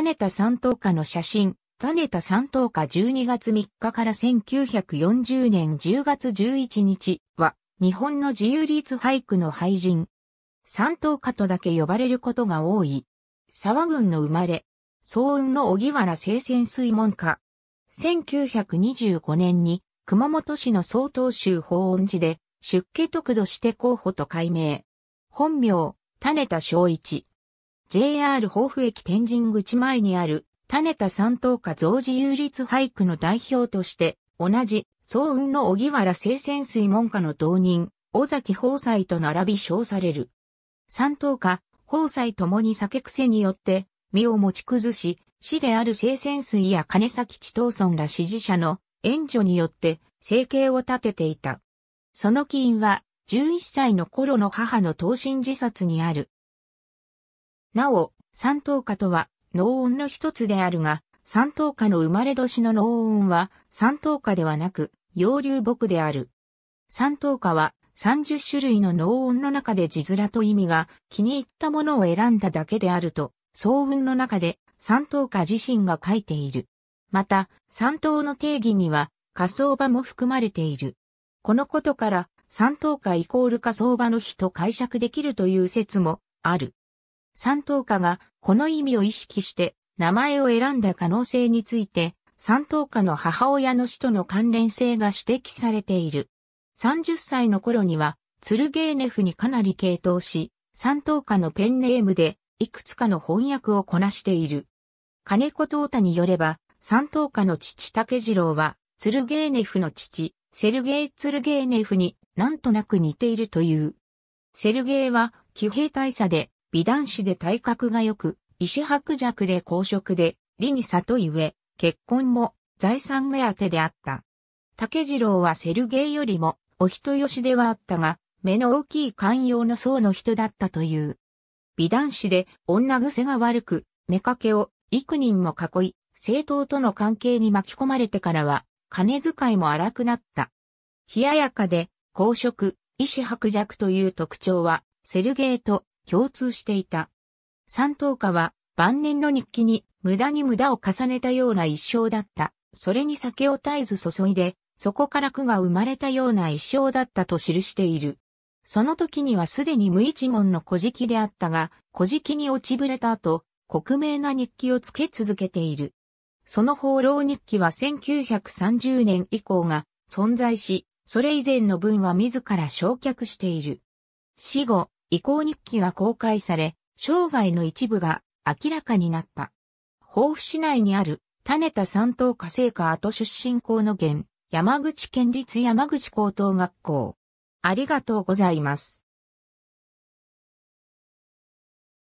種田三等家の写真、種田三等家12月3日から1940年10月11日は、日本の自由律俳句の俳人。三等家とだけ呼ばれることが多い。沢郡の生まれ、総雲の荻原清泉水門家。1925年に熊本市の総統州法恩寺で出家得度して候補と改名。本名、種田昭一。JR 豊富駅天神口前にある種田三等家増寺有立俳句の代表として、同じ、早雲の小木原清泉水門下の同人、尾崎宝斎と並び称される。三等家、宝斎ともに酒癖によって、身を持ち崩し、死である清泉水や金崎地頭村ら支持者の援助によって生計を立てていた。その起因は、11歳の頃の母の投身自殺にある。なお、三等価とは、農音の一つであるが、三等価の生まれ年の農音は、三等価ではなく、洋流木である。三等価は、30種類の農音の中で字面と意味が気に入ったものを選んだだけであると、総運の中で三等価自身が書いている。また、三等の定義には、仮想場も含まれている。このことから、三等価イコール仮想場の日と解釈できるという説もある。三等家がこの意味を意識して名前を選んだ可能性について、三等家の母親の死との関連性が指摘されている。30歳の頃には、ツルゲーネフにかなり傾倒し、三等家のペンネームで、いくつかの翻訳をこなしている。金子東太によれば、三等家の父竹次郎は、ツルゲーネフの父、セルゲイ・ツルゲーネフになんとなく似ているという。セルゲイは、騎兵大佐で、美男子で体格が良く、意思白弱で公職で、理に里ゆえ、結婚も財産目当てであった。竹次郎はセルゲイよりも、お人よしではあったが、目の大きい寛容の層の人だったという。美男子で女癖が悪く、目かけを幾人も囲い、政党との関係に巻き込まれてからは、金遣いも荒くなった。冷ややかで、公職、意思白弱という特徴は、セルゲイと共通していた。三等家は晩年の日記に無駄に無駄を重ねたような一生だった。それに酒を絶えず注いで、そこから苦が生まれたような一生だったと記している。その時にはすでに無一文の古事記であったが、古事記に落ちぶれた後、克明な日記をつけ続けている。その放浪日記は1930年以降が存在し、それ以前の文は自ら焼却している。死後、移行日記が公開され、生涯の一部が明らかになった。防府市内にある種田三島家政科跡出身校の現、山口県立山口高等学校。ありがとうございます。